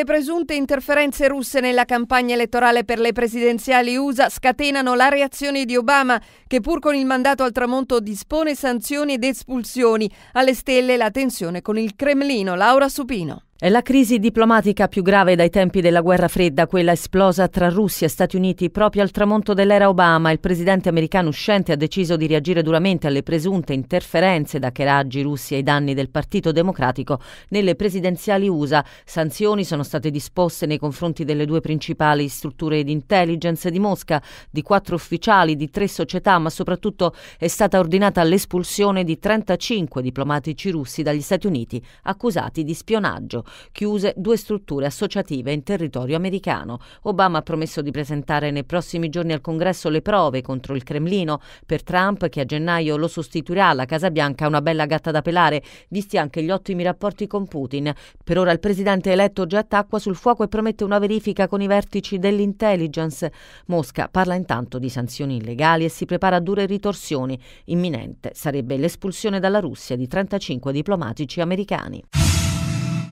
le presunte interferenze russe nella campagna elettorale per le presidenziali USA scatenano la reazione di Obama, che pur con il mandato al tramonto dispone sanzioni ed espulsioni. Alle stelle la tensione con il Cremlino. Laura Supino. È la crisi diplomatica più grave dai tempi della guerra fredda, quella esplosa tra Russia e Stati Uniti proprio al tramonto dell'era Obama. Il presidente americano uscente ha deciso di reagire duramente alle presunte interferenze da Keraggi russi ai danni del Partito Democratico nelle presidenziali USA. Sanzioni sono state disposte nei confronti delle due principali strutture di intelligence di Mosca, di quattro ufficiali, di tre società, ma soprattutto è stata ordinata l'espulsione di 35 diplomatici russi dagli Stati Uniti accusati di spionaggio chiuse due strutture associative in territorio americano. Obama ha promesso di presentare nei prossimi giorni al Congresso le prove contro il Cremlino per Trump che a gennaio lo sostituirà alla Casa Bianca una bella gatta da pelare, visti anche gli ottimi rapporti con Putin. Per ora il presidente eletto getta acqua sul fuoco e promette una verifica con i vertici dell'intelligence. Mosca parla intanto di sanzioni illegali e si prepara a dure ritorsioni. Imminente sarebbe l'espulsione dalla Russia di 35 diplomatici americani.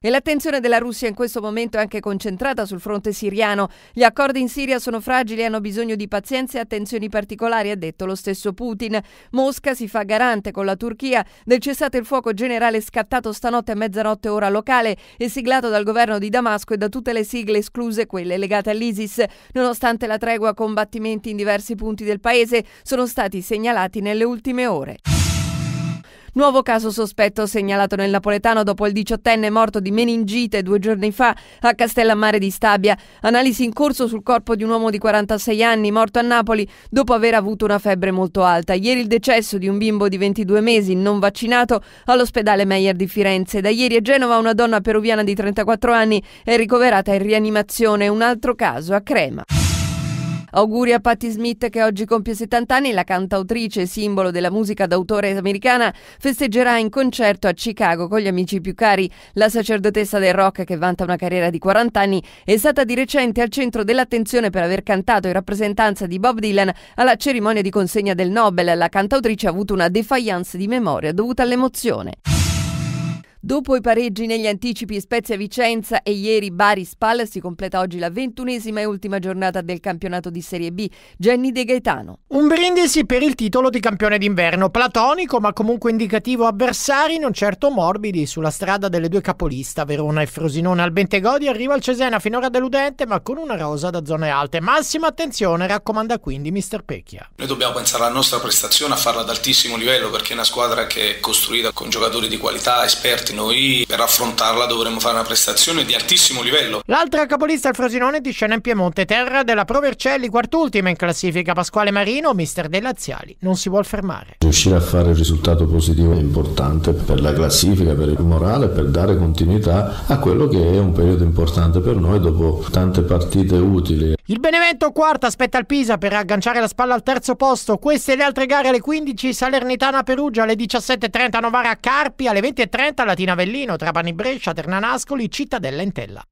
E l'attenzione della Russia in questo momento è anche concentrata sul fronte siriano. Gli accordi in Siria sono fragili e hanno bisogno di pazienza e attenzioni particolari, ha detto lo stesso Putin. Mosca si fa garante con la Turchia del cessate il fuoco generale scattato stanotte a mezzanotte ora locale e siglato dal governo di Damasco e da tutte le sigle escluse quelle legate all'ISIS. Nonostante la tregua, combattimenti in diversi punti del paese sono stati segnalati nelle ultime ore. Nuovo caso sospetto segnalato nel napoletano dopo il diciottenne morto di meningite due giorni fa a Castellammare di Stabia. Analisi in corso sul corpo di un uomo di 46 anni morto a Napoli dopo aver avuto una febbre molto alta. Ieri il decesso di un bimbo di 22 mesi non vaccinato all'ospedale Meyer di Firenze. Da ieri a Genova una donna peruviana di 34 anni è ricoverata in rianimazione. Un altro caso a Crema. Auguri a Patti Smith che oggi compie 70 anni, la cantautrice simbolo della musica d'autore americana festeggerà in concerto a Chicago con gli amici più cari. La sacerdotessa del rock che vanta una carriera di 40 anni è stata di recente al centro dell'attenzione per aver cantato in rappresentanza di Bob Dylan alla cerimonia di consegna del Nobel. La cantautrice ha avuto una defiance di memoria dovuta all'emozione. Dopo i pareggi negli anticipi Spezia Vicenza e ieri Bari Spal si completa oggi la ventunesima e ultima giornata del campionato di Serie B. Gianni De Gaetano. Un brindisi per il titolo di campione d'inverno, platonico ma comunque indicativo avversari non certo morbidi sulla strada delle due capoliste, Verona e Frosinone al Bentegodi arriva il Cesena finora deludente ma con una rosa da zone alte. Massima attenzione raccomanda quindi Mister Pecchia. Noi dobbiamo pensare alla nostra prestazione, a farla ad altissimo livello perché è una squadra che è costruita con giocatori di qualità, esperti certi, noi per affrontarla dovremo fare una prestazione di altissimo livello. L'altra capolista al Frosinone di scena in Piemonte, terra della Pro Vercelli, quart'ultima in classifica. Pasquale Marino, mister dei Laziali, non si vuol fermare. Riuscire a fare il risultato positivo è importante per la classifica, per il morale, per dare continuità a quello che è un periodo importante per noi dopo tante partite utili il Benevento quarto aspetta il Pisa per agganciare la spalla al terzo posto. Queste e le altre gare alle 15, Salernitana Perugia alle 17.30, Novara Carpi alle 20.30, Latina Vellino, Trapani Brescia, Ternanascoli, Cittadella Entella.